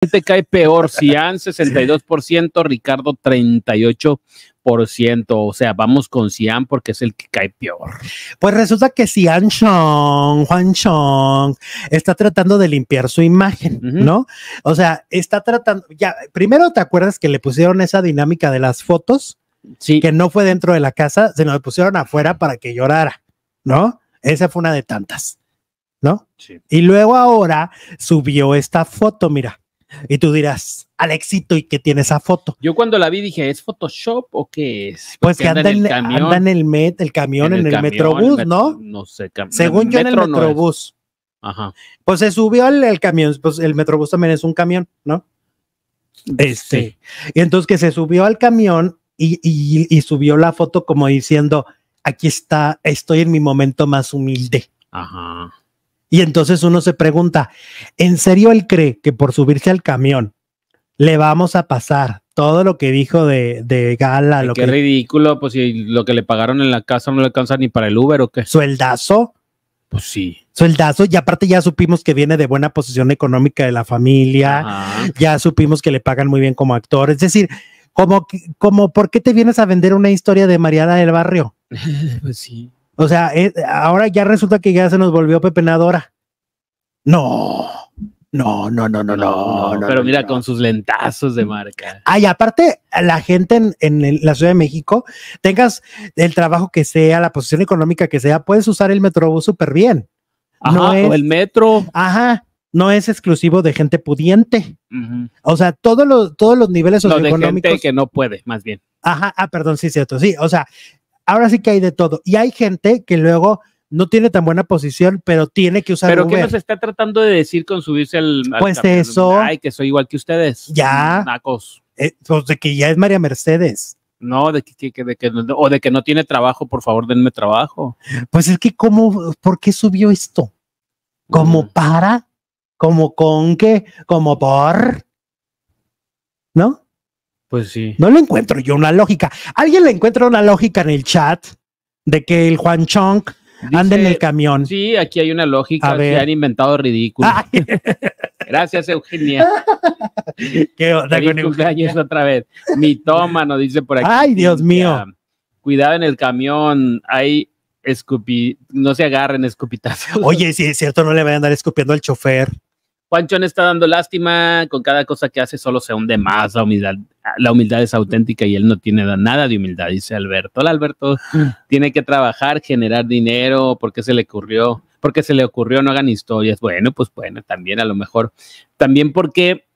te este cae peor, Cian 62%, Ricardo 38%. O sea, vamos con Cian porque es el que cae peor. Pues resulta que Cian Chong, Juan Chong, está tratando de limpiar su imagen, ¿no? O sea, está tratando, ya, primero te acuerdas que le pusieron esa dinámica de las fotos, que no fue dentro de la casa, sino le pusieron afuera para que llorara, ¿no? Esa fue una de tantas. ¿No? Y luego ahora subió esta foto, mira. Y tú dirás, Alexito, ¿y qué tiene esa foto? Yo cuando la vi dije, ¿es Photoshop o qué es? Pues que anda, en el camión, en el, met, el camión, en el, metrobús, ¿no? No sé, Según yo, en el metrobús. Ajá. Pues se subió al el camión, pues el metrobús también es un camión, ¿no? Este. Y entonces que se subió al camión y, subió la foto como diciendo, aquí está, estoy en mi momento más humilde. Ajá. Y entonces uno se pregunta, ¿en serio él cree que por subirse al camión le vamos a pasar todo lo que dijo de, Gala? lo qué ridículo, pues si lo que le pagaron en la casa no le alcanza ni para el Uber o qué. Sueldazo. Pues sí. Sueldazo, y aparte ya supimos que viene de buena posición económica de la familia, ah. ya supimos que le pagan muy bien como actor, es decir, como, como, ¿por qué te vienes a vender una historia de Mariana del Barrio? pues sí. O sea, eh, ahora ya resulta que ya se nos volvió pepenadora. No. No, no, no, no, no. no pero mira, con sus lentazos de marca. Ay, aparte, la gente en, la Ciudad de México, tengas el trabajo que sea, la posición económica que sea, puedes usar el Metrobús súper bien. Ajá, no o el metro. Ajá, no es exclusivo de gente pudiente. O sea, todos los, todos los niveles socioeconómicos. de gente que no puede, más bien. Ajá, ah, perdón, sí, cierto, sí. O sea, ahora sí que hay de todo. Y hay gente que luego no tiene tan buena posición, pero tiene que usar ¿Pero qué nos está tratando de decir con subirse al... pues eso... Ay, que soy igual que ustedes. Ya. Nacos. Eh, pues de que ya es María Mercedes. No, de que, de que, o de que no tiene trabajo, por favor, denme trabajo. Pues es que, ¿cómo, por qué subió esto? ¿Como mm. para? ¿Como con qué? ¿Como por? ¿No? Pues sí. No lo encuentro yo una lógica. ¿Alguien le encuentra una lógica en el chat de que el Juan Chong anda en el camión? Sí, aquí hay una lógica. A Se han inventado ridículo. Gracias, Eugenia. Qué otra vez. Mi toma, nos dice por aquí. Ay, Dios mío. Cuidado en el camión. Hay escupi, no se agarren escupitazo. Oye, sí, es cierto, no le vayan a andar escupiendo al chofer. Juanchón está dando lástima, con cada cosa que hace solo se hunde más la humildad. La humildad es auténtica y él no tiene nada de humildad, dice Alberto. Hola Alberto, tiene que trabajar, generar dinero, porque se le ocurrió, porque se le ocurrió, no hagan historias. Bueno, pues bueno, también a lo mejor, también porque...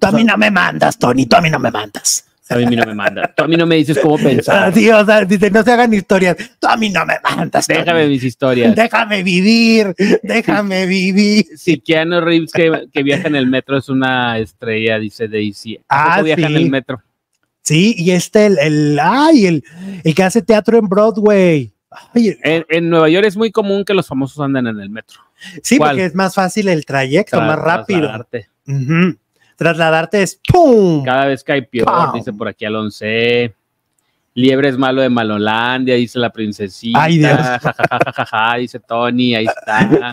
Tú a mí no me mandas, Tony, tú a mí no me mandas. A mí no me manda. Tú a mí no me dices cómo pensar. dice, no se hagan historias. Tú a mí no me mandas. Déjame mis historias. Déjame vivir. Déjame vivir. Si Keanu Reeves que, viaja en el metro es una estrella, dice Daisy. Ah, sí. en el metro. Sí, y este, el, el, ay, el, que hace teatro en Broadway. en, Nueva York es muy común que los famosos anden en el metro. Sí, porque es más fácil el trayecto, más rápido. Uh Trasladarte es ¡pum! Cada vez que hay peor, dice por aquí Alonso. Liebre es malo de Malolandia, dice la princesita. Ay, Dios. Ja, ja, ja, dice Tony, ahí está.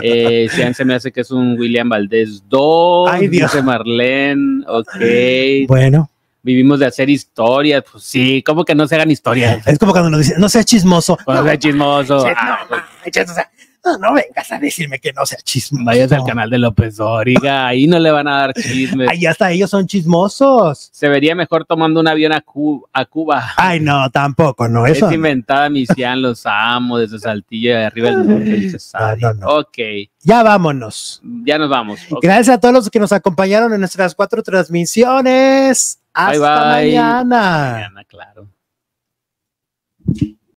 Eh, Sean se me hace que es un William Valdés 2. Ay, Dios. Dice Marlene, ok. Bueno. Vivimos de hacer historias, pues sí, como que no se hagan historias. Es como cuando nos dice, no seas chismoso. No, sea seas chismoso. No, no, no vengas a decirme que no sea chismoso. Vayas al canal de López Dóriga, ahí no le van a dar chismes. Ahí hasta ellos son chismosos. Se vería mejor tomando un avión a, Cuba. Ay, no, tampoco, no, eso. Es inventada mi los amo, desde Saltillo, de arriba del mundo, no, Ok. Ya vámonos. Ya nos vamos. Gracias a todos los que nos acompañaron en nuestras cuatro transmisiones. Hasta bye, mañana. Mañana, claro.